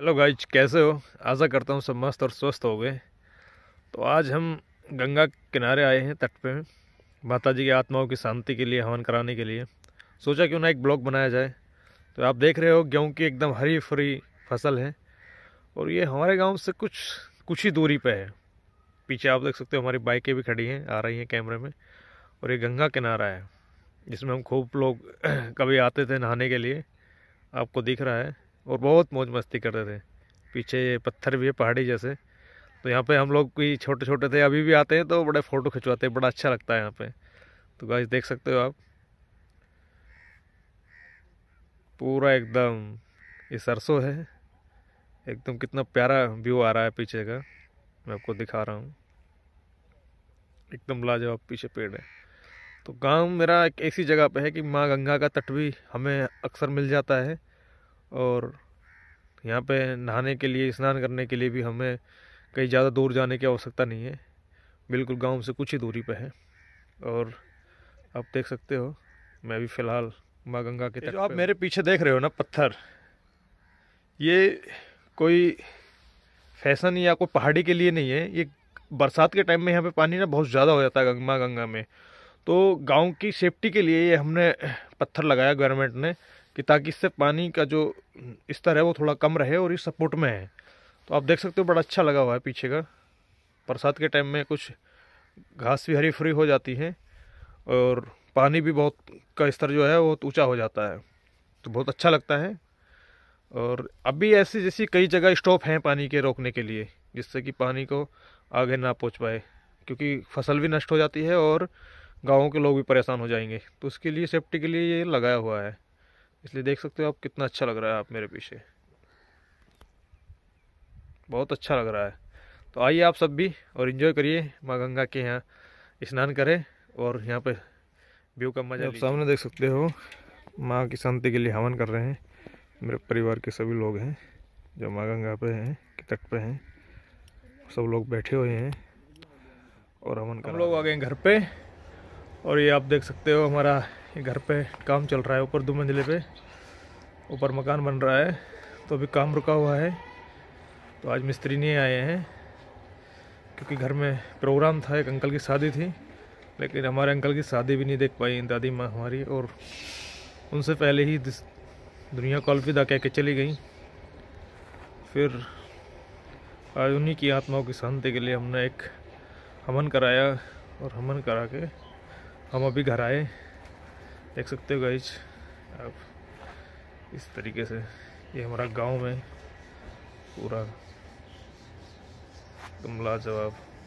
hello guys कैसे हो आशा करता हूँ सब मस्त और स्वस्थ हो गए तो आज हम गंगा किनारे आए हैं तट पे माता जी की आत्माओं की शांति के लिए हवन कराने के लिए सोचा क्यों ना एक ब्लॉग बनाया जाए तो आप देख रहे हो गेहूँ की एकदम हरी फरी फसल है और ये हमारे गांव से कुछ कुछ ही दूरी पे है पीछे आप देख सकते हो हमारी बाइकें भी खड़ी हैं आ रही हैं कैमरे में और ये गंगा किनारा है जिसमें हम खूब लोग कभी आते थे नहाने के लिए आपको दिख रहा है और बहुत मौज मस्ती करते थे पीछे ये पत्थर भी है पहाड़ी जैसे तो यहाँ पे हम लोग कोई छोटे छोटे थे अभी भी आते हैं तो बड़े फ़ोटो खिंचवाते हैं बड़ा अच्छा लगता है यहाँ पे तो गाइस देख सकते हो आप पूरा एकदम ये सरसों है एकदम कितना प्यारा व्यू आ रहा है पीछे का मैं आपको दिखा रहा हूँ एकदम लाजवाब पीछे पेड़ है तो गांव मेरा एक ऐसी जगह पे है कि माँ गंगा का तट भी हमें अक्सर मिल जाता है और यहाँ पे नहाने के लिए स्नान करने के लिए भी हमें कहीं ज़्यादा दूर जाने की आवश्यकता नहीं है बिल्कुल गांव से कुछ ही दूरी पे है और आप देख सकते हो मैं भी फ़िलहाल माँ गंगा के आप मेरे पीछे देख रहे हो ना पत्थर ये कोई फैशन या कोई पहाड़ी के लिए नहीं है ये बरसात के टाइम में यहाँ पे पानी ना बहुत ज़्यादा हो जाता है माँ गंगा में तो गांव की सेफ्टी के लिए ये हमने पत्थर लगाया गवर्नमेंट ने कि ताकि इससे पानी का जो स्तर है वो थोड़ा कम रहे और ये सपोर्ट में है तो आप देख सकते हो बड़ा अच्छा लगा हुआ है पीछे का बरसात के टाइम में कुछ घास भी हरी फ्री हो जाती है और पानी भी बहुत का स्तर जो है वो ऊँचा हो जाता है तो बहुत अच्छा लगता है और अभी ऐसी जैसी कई जगह स्टॉप हैं पानी के रोकने के लिए जिससे कि पानी को आगे ना पहुंच पाए क्योंकि फसल भी नष्ट हो जाती है और गाँव के लोग भी परेशान हो जाएंगे तो उसके लिए सेफ्टी के लिए ये लगाया हुआ है इसलिए देख सकते हो आप कितना अच्छा लग रहा है आप मेरे पीछे बहुत अच्छा लग रहा है तो आइए आप सब भी और इन्जॉय करिए माँ गंगा के यहाँ स्नान करें और यहाँ पे व्यू का मजा आप सामने देख सकते हो माँ की शांति के लिए हवन कर रहे हैं मेरे परिवार के सभी लोग हैं जो माँ गंगा पे हैं के तट पे हैं सब लोग बैठे हुए हैं और हवन कर हम लोग आ गए घर पे और ये आप देख सकते हो हमारा ये घर पे काम चल रहा है ऊपर दो मंजिले पे ऊपर मकान बन रहा है तो अभी काम रुका हुआ है तो आज मिस्त्री नहीं आए हैं क्योंकि घर में प्रोग्राम था एक अंकल की शादी थी लेकिन हमारे अंकल की शादी भी नहीं देख पाई दादी माँ हमारी और उनसे पहले ही दुनिया को अलविदा कह के चली गई फिर आज उन्हीं की आत्माओं की शांति के लिए हमने एक हमन कराया और हमन करा के हम अभी घर आए देख सकते हो गाइज आप इस तरीके से ये हमारा गांव में पूरा गमला जवाब